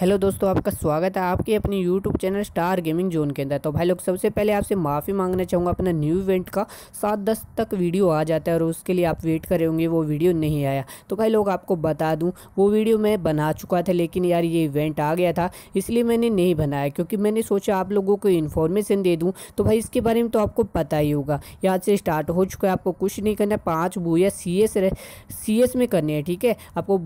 hello दोस्तों आपका स्वागत है आपके अपने YouTube channel Star Gaming Zone के अंदर तो भाई लोग सबसे पहले आपसे माफ़ी मांगना चाहूँगा अपना न्यू इवेंट का सात दस तक वीडियो आ जाता है और उसके लिए आप वेट रहे होंगे वो वीडियो नहीं आया तो भाई लोग आपको बता दूँ वो वीडियो मैं बना चुका था लेकिन यार ये इवेंट आ गया था इसलिए मैंने नहीं बनाया क्योंकि मैंने सोचा आप लोगों को इन्फॉर्मेशन दे दूँ तो भाई इसके बारे में तो आपको पता ही होगा यहाँ से स्टार्ट हो चुका है आपको कुछ नहीं करना पाँच बुया सी एस में करनी है ठीक है आपको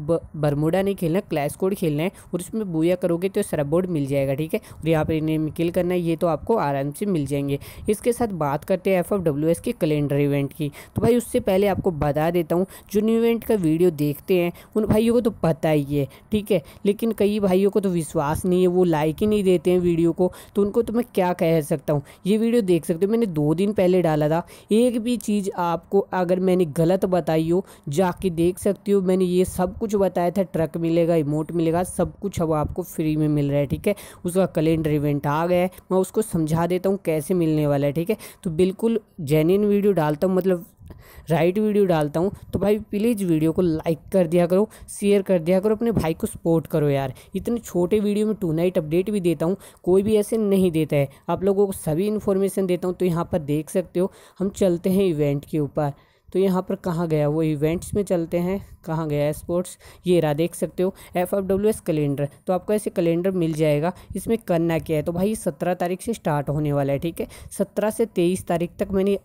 बरमुडा नहीं खेलना क्लैश कोड खेलना है और उसमें या करोगे तो सरबोर्ड मिल जाएगा ठीक है और यहाँ पर इन्हें किल करना है ये तो आपको आराम से मिल जाएंगे इसके साथ बात करते हैं एफ डब्ल्यू एस के कैलेंडर इवेंट की तो भाई उससे पहले आपको बता देता हूँ जो न्यू इवेंट का वीडियो देखते हैं उन भाइयों को तो पता ही है ठीक है लेकिन कई भाइयों को तो विश्वास नहीं है वो लाइक ही नहीं देते हैं वीडियो को तो उनको तो मैं क्या कह सकता हूँ ये वीडियो देख सकते हो मैंने दो दिन पहले डाला था एक भी चीज़ आपको अगर मैंने गलत बताई हो जाके देख सकती हो मैंने ये सब कुछ बताया था ट्रक मिलेगा इमोट मिलेगा सब कुछ अब आप आपको फ्री में मिल रहा है ठीक है उसका कैलेंडर इवेंट आ गया है मैं उसको समझा देता हूँ कैसे मिलने वाला है ठीक है तो बिल्कुल जेन्यन वीडियो डालता हूँ मतलब राइट वीडियो डालता हूँ तो भाई प्लीज़ वीडियो को लाइक कर दिया करो शेयर कर दिया करो अपने भाई को सपोर्ट करो यार इतने छोटे वीडियो में टू नाइट अपडेट भी देता हूँ कोई भी ऐसे नहीं देता है आप लोगों को सभी इन्फॉर्मेशन देता हूँ तो यहाँ पर देख सकते हो हम चलते हैं इवेंट के ऊपर तो यहाँ पर कहाँ गया वो इवेंट्स में चलते हैं कहाँ गया है स्पोर्ट्स ये रहा देख सकते हो F F W S calendar तो आपको ऐसे कैलेंडर मिल जाएगा इसमें करना क्या है तो भाई सत्रह तारीख से स्टार्ट होने वाला है ठीक है सत्रह से तेईस तारीख तक मैंने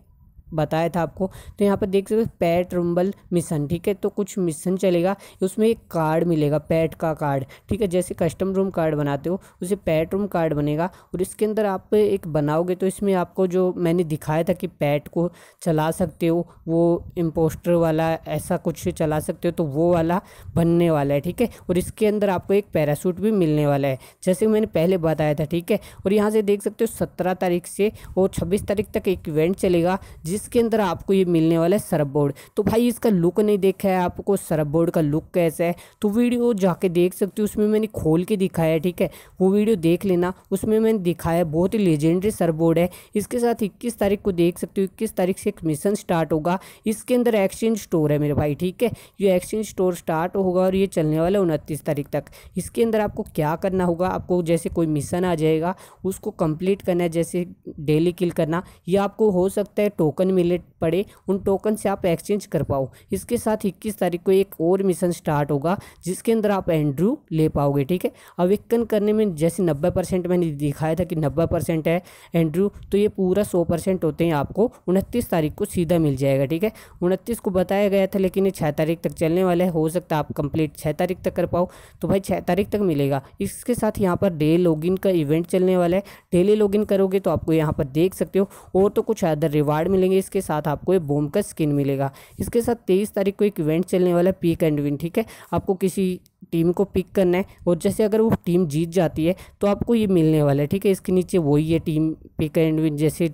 बताया था आपको तो यहाँ पर देख सकते हो पैट रंबल मिशन ठीक है तो कुछ मिशन चलेगा उसमें एक कार्ड मिलेगा पैट का कार्ड ठीक है जैसे कस्टम रूम कार्ड बनाते हो उसे पैट रूम कार्ड बनेगा और इसके अंदर आप एक बनाओगे तो इसमें आपको जो मैंने दिखाया था कि पैट को चला सकते हो वो इम्पोस्टर वाला ऐसा कुछ चला सकते हो तो वो वाला बनने वाला है ठीक है और इसके अंदर आपको एक पैरासूट भी मिलने वाला है जैसे मैंने पहले बताया था ठीक है और यहाँ से देख सकते हो सत्रह तारीख से और छब्बीस तारीख तक एक इवेंट चलेगा जिस जिसके अंदर आपको ये मिलने वाला है सरफ बोर्ड तो भाई इसका लुक नहीं देखा है आपको सरफ बोर्ड का लुक कैसा है तो वीडियो जाके देख सकते हो उसमें मैंने खोल के दिखाया है ठीक है वो वीडियो देख लेना उसमें मैंने दिखाया है बहुत ही लेजेंडरी सरफ बोर्ड है इसके साथ इक्कीस तारीख को देख सकते हो इक्कीस तारीख से एक मिशन स्टार्ट होगा इसके अंदर एक्सचेंज स्टोर है मेरे भाई ठीक है ये एक्सचेंज स्टोर स्टार्ट होगा और ये चलने वाला है उनतीस तारीख तक इसके अंदर आपको क्या करना होगा आपको जैसे कोई मिशन आ जाएगा उसको कंप्लीट करना है जैसे डेली किल करना या आपको हो सकता है टोकन टोकन मिले पड़े उन टोकन से आप एक्सचेंज कर पाओ इसके साथ इक्कीस तारीख को एक और मिशन स्टार्ट होगा जिसके अंदर आप एंड्रू ले पाओगे ठीक है अवेकन करने में जैसे नब्बे परसेंट मैंने दिखाया था कि नब्बे परसेंट है एंड्रू तो ये पूरा सौ परसेंट होते हैं आपको उनतीस तारीख को सीधा मिल जाएगा ठीक है उनतीस को बताया गया था लेकिन ये छः तारीख तक चलने वाला है हो सकता है आप कंप्लीट छः तारीख तक कर पाओ तो भाई छः तारीख तक मिलेगा इसके साथ यहाँ पर डे लॉगिन का इवेंट चलने वाला है डेली लॉगिन करोगे तो आपको यहाँ पर देख सकते हो और तो कुछ अदर रिवार्ड मिलेंगे तेईस के साथ आपको ये बोम का स्किन मिलेगा इसके साथ तेईस तारीख को एक इवेंट चलने वाला है पीक एंड विन ठीक है आपको किसी टीम को पिक करना है और जैसे अगर वो टीम जीत जाती है तो आपको ये मिलने वाला है ठीक है इसके नीचे वही है टीम पिक एंड विन जैसे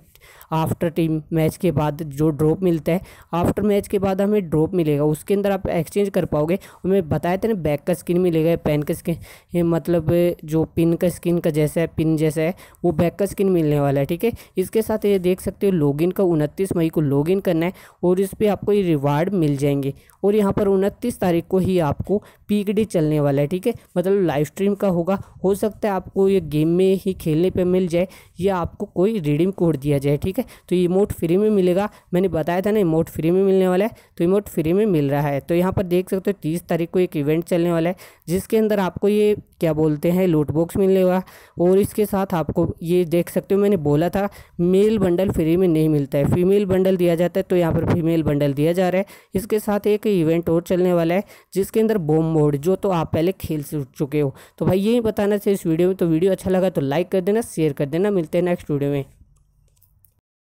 आफ्टर टीम मैच के बाद जो ड्रॉप मिलता है आफ्टर मैच के बाद हमें ड्रॉप मिलेगा उसके अंदर आप एक्सचेंज कर पाओगे हमें बताया था ना बैक का स्किन मिलेगा पेन का स्किन मतलब जो पिन का स्किन का जैसा है पिन जैसा है वो बैक का स्किन मिलने वाला है ठीक है इसके साथ ये देख सकते हो लॉगिन का उनतीस मई को लॉगिन करना है और इस पर आपको ये रिवार्ड मिल जाएंगे और यहाँ पर उनतीस तारीख को ही आपको पी चलने वाला है ठीक है मतलब लाइव स्ट्रीम का होगा हो सकता है आपको ये गेम में ही खेलने पर मिल जाए या आपको कोई रिडीम कोड दिया जाए है ठीक है तो ये इमोट फ्री में मिलेगा मैंने बताया था ना इमोट फ्री में मिलने वाला है तो इमोट फ्री में मिल रहा है तो यहाँ पर देख सकते हो तीस तारीख को एक इवेंट चलने वाला है जिसके अंदर आपको ये क्या बोलते हैं लूट बॉक्स मिलेगा और इसके साथ आपको ये देख सकते हो मैंने बोला था मेल बंडल फ्री में नहीं मिलता है फीमेल बंडल दिया जाता है तो यहाँ पर फीमेल बंडल दिया जा रहा है इसके साथ एक इवेंट और चलने वाला है जिसके अंदर बोम मोड जो तो आप पहले खेल चुके हो तो भाई यही बताना चाहिए इस वीडियो में तो वीडियो अच्छा लगा तो लाइक कर देना शेयर कर देना मिलते हैं नेक्स्ट वीडियो में